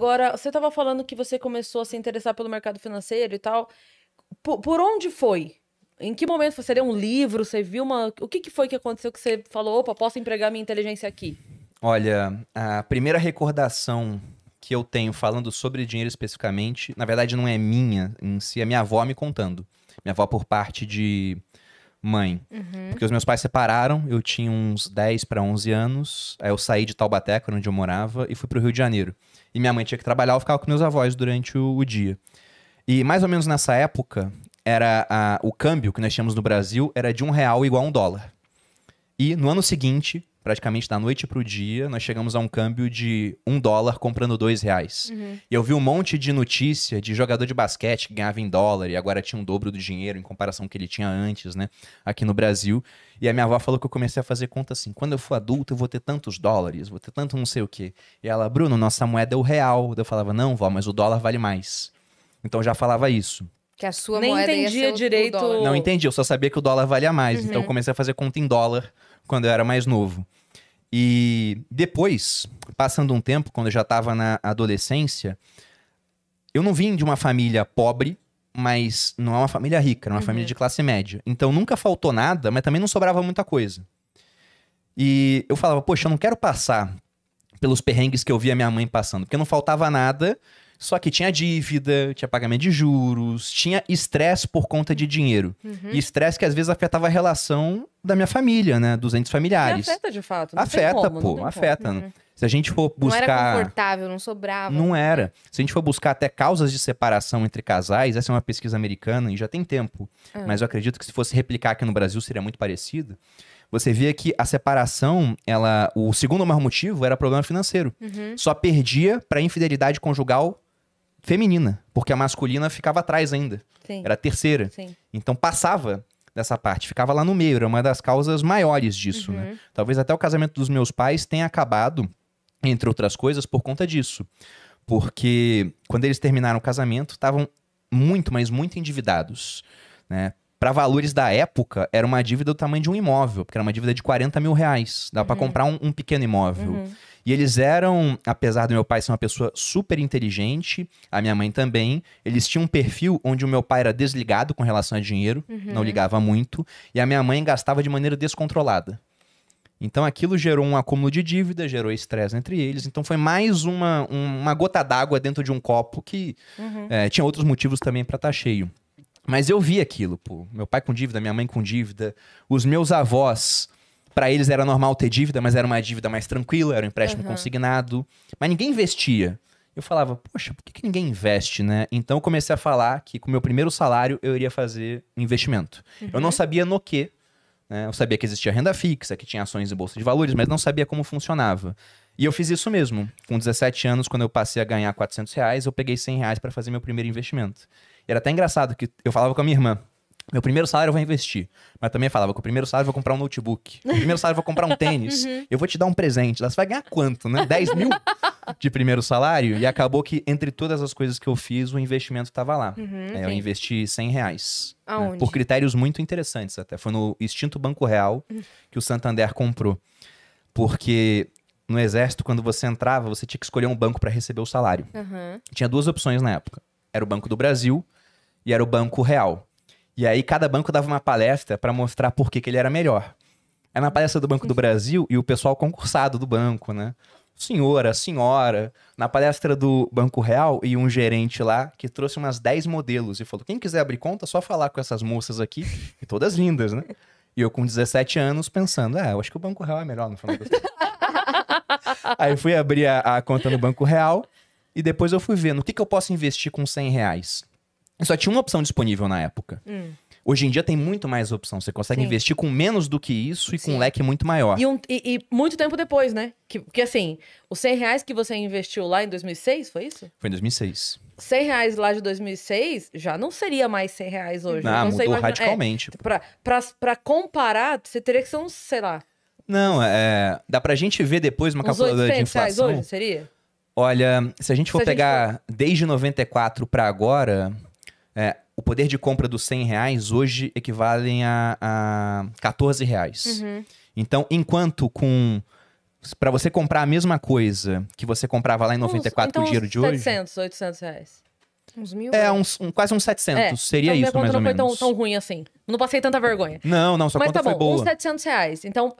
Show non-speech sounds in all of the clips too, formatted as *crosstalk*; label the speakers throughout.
Speaker 1: Agora, você estava falando que você começou a se interessar pelo mercado financeiro e tal. Por, por onde foi? Em que momento você leu um livro? Você viu uma. O que, que foi que aconteceu que você falou, opa, posso empregar minha inteligência aqui?
Speaker 2: Olha, a primeira recordação que eu tenho falando sobre dinheiro especificamente, na verdade não é minha em si, é minha avó me contando. Minha avó, por parte de mãe. Uhum. Porque os meus pais separaram, eu tinha uns 10 para 11 anos. Aí eu saí de Taubaté, onde eu morava, e fui pro Rio de Janeiro. E minha mãe tinha que trabalhar, eu ficava com meus avós durante o, o dia. E mais ou menos nessa época, era a, o câmbio que nós tínhamos no Brasil era de um real igual a um dólar. E no ano seguinte, praticamente da noite para o dia, nós chegamos a um câmbio de um dólar comprando dois reais. Uhum. E eu vi um monte de notícia de jogador de basquete que ganhava em dólar e agora tinha um dobro do dinheiro em comparação com que ele tinha antes, né? Aqui no Brasil. E a minha avó falou que eu comecei a fazer conta assim: quando eu for adulto, eu vou ter tantos dólares, vou ter tanto não sei o quê. E ela, Bruno, nossa moeda é o real. Eu falava, não, vó, mas o dólar vale mais. Então já falava isso.
Speaker 1: Que a sua Nem moeda entendia direito. Não
Speaker 2: entendi, eu só sabia que o dólar valia mais. Então uhum. Então eu comecei a fazer conta em dólar quando eu era mais novo. E depois, passando um tempo, quando eu já estava na adolescência, eu não vim de uma família pobre, mas não é uma família rica, é uma uhum. família de classe média. Então nunca faltou nada, mas também não sobrava muita coisa. E eu falava, poxa, eu não quero passar pelos perrengues que eu via minha mãe passando, porque não faltava nada, só que tinha dívida, tinha pagamento de juros, tinha estresse por conta de dinheiro. Uhum. E estresse que às vezes afetava a relação da minha família, né? Dos entes familiares. E afeta
Speaker 1: de fato. Não afeta, como, pô, não afeta. Uhum.
Speaker 2: Se a gente for buscar. Não era
Speaker 1: confortável, não sobrava.
Speaker 2: Não era. Se a gente for buscar até causas de separação entre casais, essa é uma pesquisa americana e já tem tempo. Uhum. Mas eu acredito que se fosse replicar aqui no Brasil seria muito parecido você via que a separação, ela, o segundo maior motivo era problema financeiro. Uhum. Só perdia para infidelidade conjugal feminina, porque a masculina ficava atrás ainda. Sim. Era a terceira. Sim. Então passava dessa parte, ficava lá no meio, era uma das causas maiores disso, né? uhum. né? Talvez até o casamento dos meus pais tenha acabado, entre outras coisas, por conta disso. Porque quando eles terminaram o casamento, estavam muito, mas muito endividados, né? Para valores da época, era uma dívida do tamanho de um imóvel, porque era uma dívida de 40 mil reais. Dá uhum. para comprar um, um pequeno imóvel. Uhum. E eles eram, apesar do meu pai ser uma pessoa super inteligente, a minha mãe também, eles tinham um perfil onde o meu pai era desligado com relação a dinheiro, uhum. não ligava muito, e a minha mãe gastava de maneira descontrolada. Então aquilo gerou um acúmulo de dívida, gerou estresse entre eles. Então foi mais uma, uma gota d'água dentro de um copo que uhum. é, tinha outros motivos também para estar tá cheio. Mas eu vi aquilo, pô. Meu pai com dívida, minha mãe com dívida, os meus avós para eles era normal ter dívida, mas era uma dívida mais tranquila, era um empréstimo uhum. consignado. Mas ninguém investia. Eu falava, poxa, por que, que ninguém investe, né? Então eu comecei a falar que com o meu primeiro salário eu iria fazer um investimento. Uhum. Eu não uhum. sabia no que. Né? Eu sabia que existia renda fixa, que tinha ações e bolsa de valores, mas não sabia como funcionava. E eu fiz isso mesmo. Com 17 anos, quando eu passei a ganhar 400 reais, eu peguei 100 reais para fazer meu primeiro investimento. E era até engraçado que eu falava com a minha irmã. Meu primeiro salário eu vou investir. Mas também falava que o primeiro salário eu vou comprar um notebook. O primeiro salário eu vou comprar um tênis. *laughs* uhum. Eu vou te dar um presente. Você vai ganhar quanto, né? 10 mil de primeiro salário? E acabou que, entre todas as coisas que eu fiz, o investimento estava lá. Uhum, é, eu investi 100 reais. Né? Por critérios muito interessantes até. Foi no extinto Banco Real hum. que o Santander comprou. Porque no exército, quando você entrava, você tinha que escolher um banco para receber o salário. Uhum. Tinha duas opções na época. Era o Banco do Brasil e era o Banco Real. E aí cada banco dava uma palestra para mostrar por que, que ele era melhor. É na palestra do Banco do uhum. Brasil e o pessoal concursado do banco, né? Senhora, senhora, na palestra do Banco Real e um gerente lá que trouxe umas 10 modelos e falou: quem quiser abrir conta, é só falar com essas moças aqui, e todas lindas, né? *laughs* E eu com 17 anos pensando: ah, eu acho que o Banco Real é melhor no final das *laughs* Aí fui abrir a, a, conta no Banco Real e depois eu fui ver no que, que eu posso investir com 100 reais. Só tinha uma opção disponível na época. Hum. Hoje em dia tem muito mais opção. Você consegue Sim. investir com menos do que isso e Sim. com um leque muito maior. E, um,
Speaker 1: e, e, muito tempo depois, né? Que, assim, os 100 reais que você investiu lá em 2006, foi isso?
Speaker 2: Foi em 2006.
Speaker 1: 100 reais lá de 2006 já não seria mais 100 reais hoje. Ah, mudou imagina... É, radicalmente. É, pra, pra, pra comparar, você teria que ser uns, sei lá...
Speaker 2: Não, é... Dá pra gente ver depois uma calculadora de inflação. Reais hoje seria? Olha, se a gente for se pegar gente for... desde 94 para agora... É, o poder de compra dos 100 reais hoje equivale a, a 14 reais. Uhum. Então, enquanto com para você comprar a mesma coisa que você comprava lá em 94 então, com o dinheiro de 700, hoje...
Speaker 1: 700, 800 reais. Uns mil? É,
Speaker 2: uns, um, quase uns 700. É, seria então, isso, mais ou menos. Minha conta não foi tão, tão
Speaker 1: ruim assim. Não passei tanta vergonha.
Speaker 2: Não, não, só Mas conta tá bom, foi boa. Mas tá uns
Speaker 1: 700 reais. Então,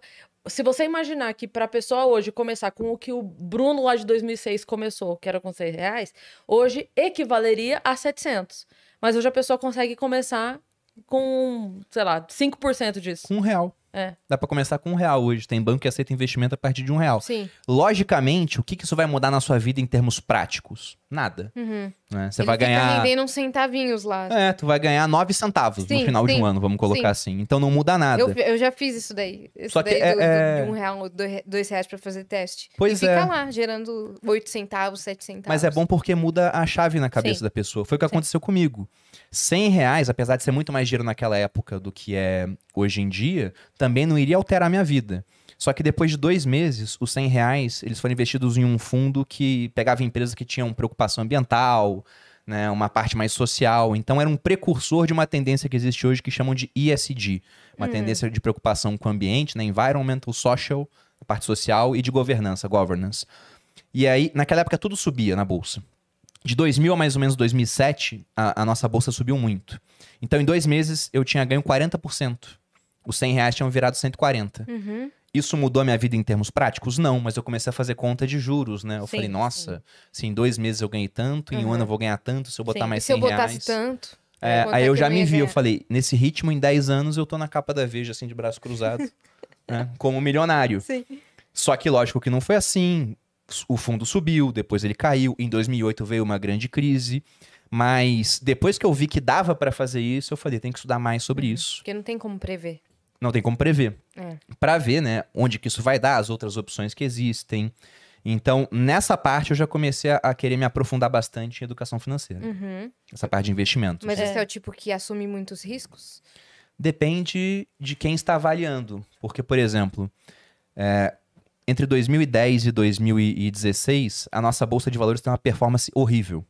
Speaker 1: se você imaginar que pra pessoa hoje começar com o que o Bruno lá de 2006 começou, que era com 6 reais, hoje equivaleria a 700. Mas hoje a pessoa consegue começar com, sei lá, 5% disso. Com um real. É.
Speaker 2: Dá para começar com um real hoje. Tem banco que aceita investimento a partir de um real. Sim. Logicamente, o que, que isso vai mudar na sua vida em termos práticos? nada. Uhum. Né? Você Ele vai ganhar. rendendo
Speaker 1: uns centavinhos lá. É,
Speaker 2: tu vai ganhar nove centavos sim, no final sim. de um ano, vamos colocar sim. assim. Então não muda nada. Eu, eu
Speaker 1: já fiz isso daí. Isso Só que é, do, é de um real, dois reais pra fazer teste. Pois e é. fica lá, gerando oito centavos, sete centavos. Mas
Speaker 2: é bom porque muda a chave na cabeça da pessoa. Foi o que aconteceu comigo. Cem reais, apesar de ser muito mais dinheiro naquela época do que é hoje em dia, também não iria alterar a minha vida. Só que depois de dois meses, os 100 reais, eles foram investidos em um fundo que pegava empresas que tinham preocupação ambiental, né, uma parte mais social. Então era um precursor de uma tendência que existe hoje que chamam de ESG, uma hum. tendência de preocupação com o ambiente, né, environmental, social, a parte social e de governança, governance. E aí, naquela época tudo subia na bolsa. De 2000 a mais ou menos 2007, a, a nossa bolsa subiu muito. Então, em dois meses, eu tinha ganho 40%. Os 100 reais tinham virado 140. Uhum. Isso mudou a minha vida em termos práticos? Não, mas eu comecei a fazer conta de juros, né? Eu sim, falei, nossa, sim. se em dois meses eu ganhei tanto, uhum. em um ano eu vou ganhar tanto, se eu botar sim. mais 100 reais... se eu botasse reais, tanto... É, é aí é eu já eu me vi, ganhar. eu falei, nesse ritmo, em 10 anos, eu tô na capa da Veja, assim, de braço cruzado, *laughs* né? Como milionário. Sim. Só que, lógico, que não foi assim. O fundo subiu, depois ele caiu. Em 2008 veio uma grande crise. Mas depois que eu vi que dava para fazer isso, eu falei, tem que estudar mais sobre uhum. isso.
Speaker 1: Porque não tem como prever
Speaker 2: não tem como prever. É. Para ver, né, onde que isso vai dar, as outras opções que existem. Então, nessa parte, eu já comecei a, a querer me aprofundar bastante em educação financeira. Uhum. Essa parte de investimentos. Mas esse
Speaker 1: é. é o tipo que assume muitos
Speaker 2: riscos? Depende de quem está avaliando. Porque, por exemplo, é, entre 2010 e 2016, a nossa bolsa de valores tem uma performance horrível.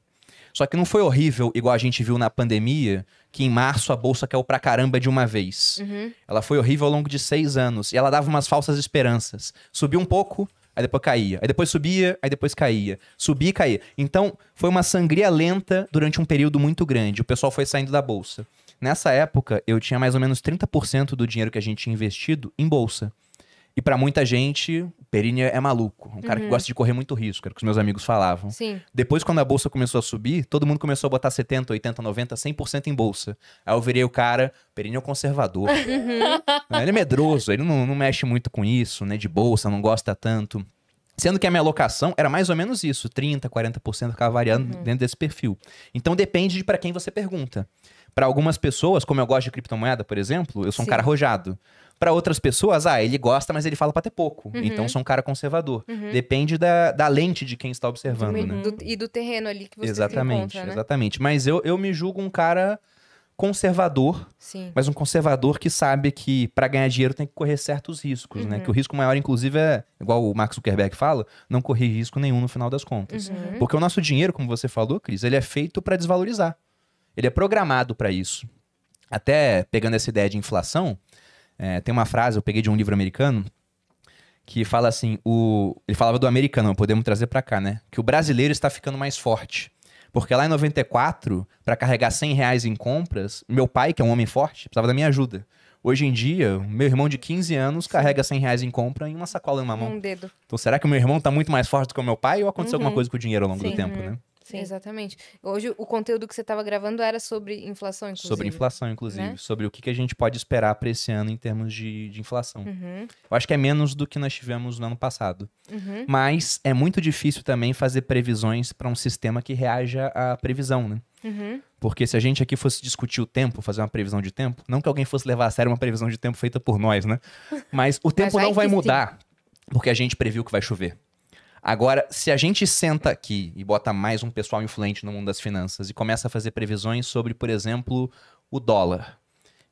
Speaker 2: Só que não foi horrível igual a gente viu na pandemia, que em março a bolsa caiu pra caramba de uma vez. Uhum. Ela foi horrível ao longo de seis anos. E ela dava umas falsas esperanças. Subiu um pouco, aí depois caía. Aí depois subia, aí depois caía. Subia e caía. Então, foi uma sangria lenta durante um período muito grande. O pessoal foi saindo da bolsa. Nessa época, eu tinha mais ou menos 30% do dinheiro que a gente tinha investido em bolsa. E para muita gente, Perini é maluco. Um cara uhum. que gosta de correr muito risco, era o que os meus amigos falavam. Sim. Depois, quando a bolsa começou a subir, todo mundo começou a botar 70, 80, 90, 100% em bolsa. Aí eu virei o cara, Perini é um conservador.
Speaker 1: Uhum.
Speaker 2: Ele é medroso, ele não, não mexe muito com isso, né? De bolsa, não gosta tanto. Sendo que a minha alocação era mais ou menos isso, 30%, 40% ficava variando uhum. dentro desse perfil. Então depende de para quem você pergunta. Para algumas pessoas, como eu gosto de criptomoeda, por exemplo, eu sou Sim. um cara arrojado. Para outras pessoas, ah, ele gosta, mas ele fala para ter pouco. Uhum. Então sou um cara conservador. Uhum. Depende da, da lente de quem está observando. né?
Speaker 1: do, e do terreno ali que você Exatamente, encontra, né?
Speaker 2: exatamente. Mas eu, eu me julgo um cara conservador, Sim. mas um conservador que sabe que para ganhar dinheiro tem que correr certos riscos, né? uhum. né? Que o risco maior, inclusive, é, igual o Mark Zuckerberg fala, não correr risco nenhum no final das contas. Uhum. Porque o nosso dinheiro, como você falou, Cris, ele é feito para desvalorizar. Ele é programado para isso. Até pegando essa ideia de inflação, é, tem uma frase, eu peguei de um livro americano, que fala assim, o... ele falava do americano, podemos trazer para cá, né? Que o brasileiro está ficando mais forte. Porque lá em 94, para carregar 100 reais em compras, meu pai, que é um homem forte, precisava da minha ajuda. Hoje em dia, meu irmão de 15 anos carrega 100 reais em compra em uma sacola em uma mão. Um dedo. Então, será que o meu irmão tá muito mais forte do que o meu pai ou aconteceu uhum. alguma coisa com o dinheiro ao longo Sim. do tempo, né?
Speaker 1: Sim. Exatamente. Hoje o conteúdo que você estava gravando era sobre inflação, inclusive. Sobre inflação, inclusive. Né?
Speaker 2: Sobre o que, que a gente pode esperar para esse ano em termos de, de inflação. Uhum. Eu acho que é menos do que nós tivemos no ano passado. Uhum. Mas é muito difícil também fazer previsões para um sistema que reaja à previsão, né? Uhum. Porque se a gente aqui fosse discutir o tempo, fazer uma previsão de tempo, não que alguém fosse levar a sério uma previsão de tempo feita por nós, né? Mas o tempo Mas não vai mudar, porque a gente previu que vai chover. Agora, se a gente senta aqui e bota mais um pessoal influente no mundo das finanças e começa a fazer previsões sobre, por exemplo, o dólar,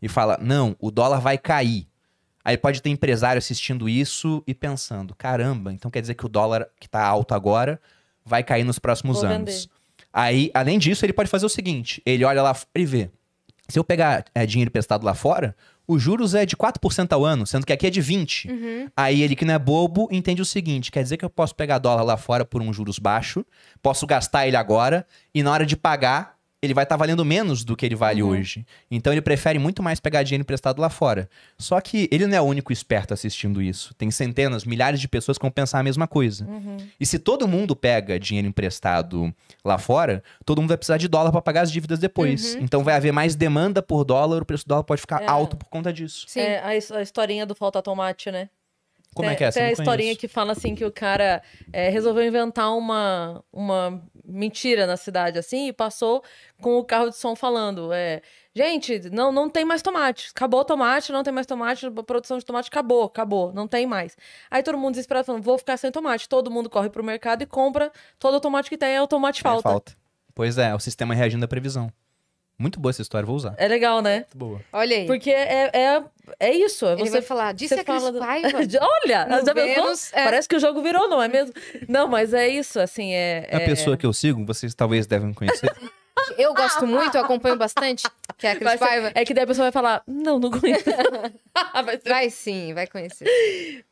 Speaker 2: e fala: não, o dólar vai cair. Aí pode ter empresário assistindo isso e pensando: caramba, então quer dizer que o dólar que está alto agora vai cair nos próximos Vou anos. Vender. Aí, além disso, ele pode fazer o seguinte: ele olha lá e vê. Se eu pegar é, dinheiro emprestado lá fora, os juros é de 4% ao ano, sendo que aqui é de 20%. Uhum. Aí ele que não é bobo entende o seguinte: quer dizer que eu posso pegar dólar lá fora por um juros baixo, posso gastar ele agora, e na hora de pagar, ele vai estar tá valendo menos do que ele vale uhum. hoje. Então ele prefere muito mais pegar dinheiro emprestado lá fora. Só que ele não é o único esperto assistindo isso. Tem centenas, milhares de pessoas que vão pensar a mesma coisa. Uhum. E se todo mundo pega dinheiro emprestado lá fora, todo mundo vai precisar de dólar para pagar as dívidas depois. Uhum. Então vai haver mais demanda por dólar, o preço do dólar pode ficar é. alto por conta disso. Sim.
Speaker 1: É a, a historinha do falta tomate, né?
Speaker 2: Como é, é que é essa? Tem a historinha conheço. que
Speaker 1: fala assim que o cara é, resolveu inventar uma, uma mentira na cidade assim e passou com o carro de som falando, é, gente, não não tem mais tomate, acabou o tomate, não tem mais tomate, a produção de tomate acabou, acabou, não tem mais. Aí todo mundo desesperado falando, vou ficar sem tomate. Todo mundo corre pro mercado e compra todo o tomate que tem, é o tomate falta. É, falta.
Speaker 2: Pois é, é, o sistema reagindo à previsão. Muito boa essa história, vou usar.
Speaker 1: É legal, né? Muito boa. Olha aí. Porque é, é, é isso. É você vai falar, disse você a Cris fala... *laughs* Olha, já Vênus, é... parece que o jogo virou, não é mesmo? Não, mas é isso, assim, é... é... A é- pessoa que
Speaker 2: eu sigo, vocês talvez devem conhecer.
Speaker 1: *laughs* eu gosto muito, eu acompanho bastante, que é a Cris Paiva. É que daí a pessoa vai falar, não, não conheço. *laughs* vai, ser... vai sim, vai conhecer.